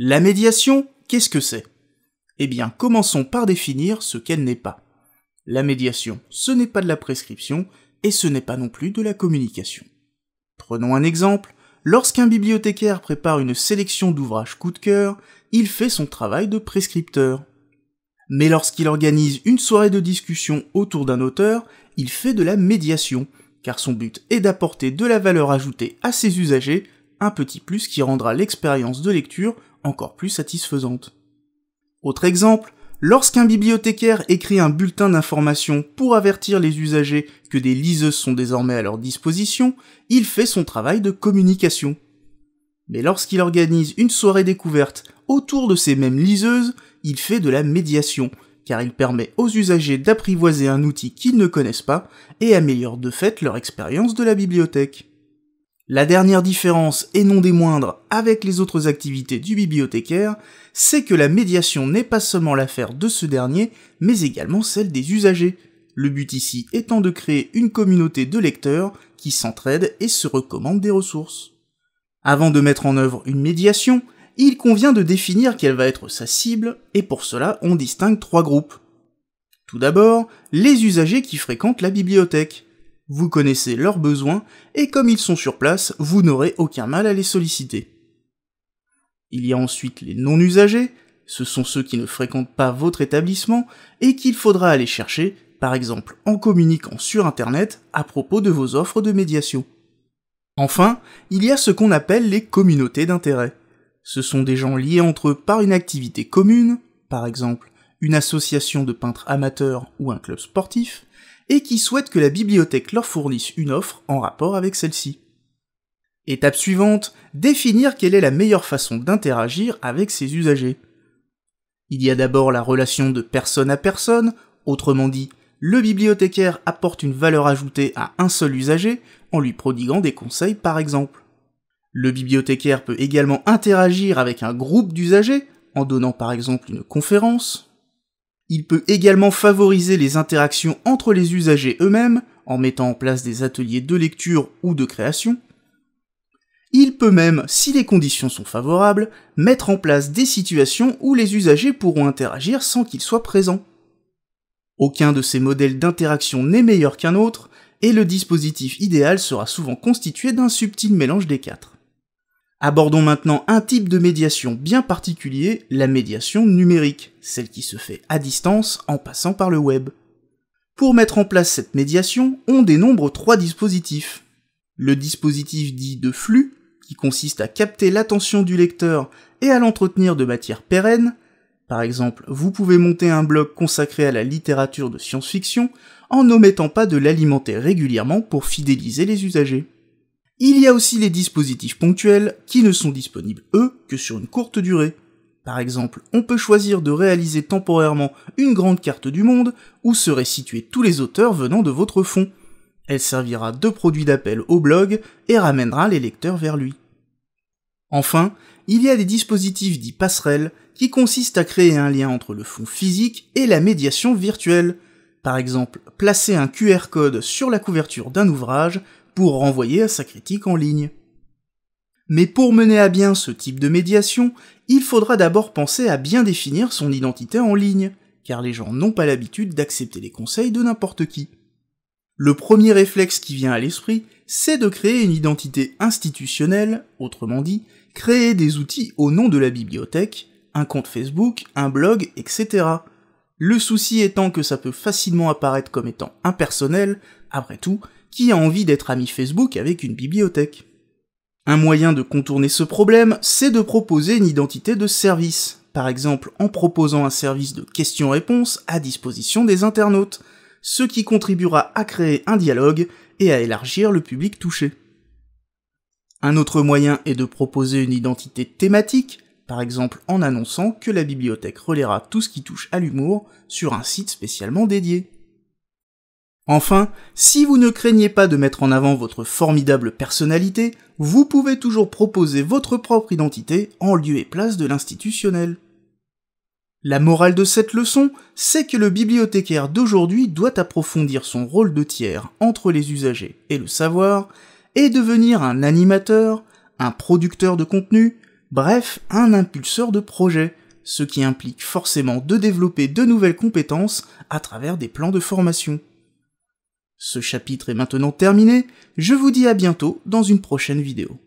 La médiation, qu'est-ce que c'est Eh bien, commençons par définir ce qu'elle n'est pas. La médiation, ce n'est pas de la prescription et ce n'est pas non plus de la communication. Prenons un exemple. Lorsqu'un bibliothécaire prépare une sélection d'ouvrages coup de cœur, il fait son travail de prescripteur. Mais lorsqu'il organise une soirée de discussion autour d'un auteur, il fait de la médiation, car son but est d'apporter de la valeur ajoutée à ses usagers, un petit plus qui rendra l'expérience de lecture encore plus satisfaisante. Autre exemple, lorsqu'un bibliothécaire écrit un bulletin d'information pour avertir les usagers que des liseuses sont désormais à leur disposition, il fait son travail de communication. Mais lorsqu'il organise une soirée découverte autour de ces mêmes liseuses, il fait de la médiation, car il permet aux usagers d'apprivoiser un outil qu'ils ne connaissent pas et améliore de fait leur expérience de la bibliothèque. La dernière différence, et non des moindres, avec les autres activités du bibliothécaire, c'est que la médiation n'est pas seulement l'affaire de ce dernier, mais également celle des usagers. Le but ici étant de créer une communauté de lecteurs qui s'entraident et se recommandent des ressources. Avant de mettre en œuvre une médiation, il convient de définir quelle va être sa cible, et pour cela on distingue trois groupes. Tout d'abord, les usagers qui fréquentent la bibliothèque. Vous connaissez leurs besoins, et comme ils sont sur place, vous n'aurez aucun mal à les solliciter. Il y a ensuite les non-usagers, ce sont ceux qui ne fréquentent pas votre établissement et qu'il faudra aller chercher, par exemple en communiquant sur Internet à propos de vos offres de médiation. Enfin, il y a ce qu'on appelle les communautés d'intérêt. Ce sont des gens liés entre eux par une activité commune, par exemple une association de peintres amateurs ou un club sportif, et qui souhaitent que la bibliothèque leur fournisse une offre en rapport avec celle-ci. Étape suivante, définir quelle est la meilleure façon d'interagir avec ses usagers. Il y a d'abord la relation de personne à personne, autrement dit, le bibliothécaire apporte une valeur ajoutée à un seul usager en lui prodiguant des conseils par exemple. Le bibliothécaire peut également interagir avec un groupe d'usagers en donnant par exemple une conférence, il peut également favoriser les interactions entre les usagers eux-mêmes en mettant en place des ateliers de lecture ou de création. Il peut même, si les conditions sont favorables, mettre en place des situations où les usagers pourront interagir sans qu'ils soient présents. Aucun de ces modèles d'interaction n'est meilleur qu'un autre, et le dispositif idéal sera souvent constitué d'un subtil mélange des quatre. Abordons maintenant un type de médiation bien particulier, la médiation numérique, celle qui se fait à distance en passant par le web. Pour mettre en place cette médiation, on dénombre trois dispositifs. Le dispositif dit de flux, qui consiste à capter l'attention du lecteur et à l'entretenir de matière pérenne. Par exemple, vous pouvez monter un blog consacré à la littérature de science-fiction en n'omettant pas de l'alimenter régulièrement pour fidéliser les usagers. Il y a aussi les dispositifs ponctuels qui ne sont disponibles, eux, que sur une courte durée. Par exemple, on peut choisir de réaliser temporairement une grande carte du monde où seraient situés tous les auteurs venant de votre fonds. Elle servira de produit d'appel au blog et ramènera les lecteurs vers lui. Enfin, il y a des dispositifs dits passerelles qui consistent à créer un lien entre le fonds physique et la médiation virtuelle. Par exemple, placer un QR code sur la couverture d'un ouvrage pour renvoyer à sa critique en ligne. Mais pour mener à bien ce type de médiation, il faudra d'abord penser à bien définir son identité en ligne, car les gens n'ont pas l'habitude d'accepter les conseils de n'importe qui. Le premier réflexe qui vient à l'esprit, c'est de créer une identité institutionnelle, autrement dit, créer des outils au nom de la bibliothèque, un compte Facebook, un blog, etc. Le souci étant que ça peut facilement apparaître comme étant impersonnel, après tout, qui a envie d'être ami Facebook avec une bibliothèque Un moyen de contourner ce problème, c'est de proposer une identité de service, par exemple en proposant un service de questions-réponses à disposition des internautes, ce qui contribuera à créer un dialogue et à élargir le public touché. Un autre moyen est de proposer une identité thématique, par exemple en annonçant que la bibliothèque relaiera tout ce qui touche à l'humour sur un site spécialement dédié. Enfin, si vous ne craignez pas de mettre en avant votre formidable personnalité, vous pouvez toujours proposer votre propre identité en lieu et place de l'institutionnel. La morale de cette leçon, c'est que le bibliothécaire d'aujourd'hui doit approfondir son rôle de tiers entre les usagers et le savoir, et devenir un animateur, un producteur de contenu, bref, un impulseur de projet, ce qui implique forcément de développer de nouvelles compétences à travers des plans de formation. Ce chapitre est maintenant terminé, je vous dis à bientôt dans une prochaine vidéo.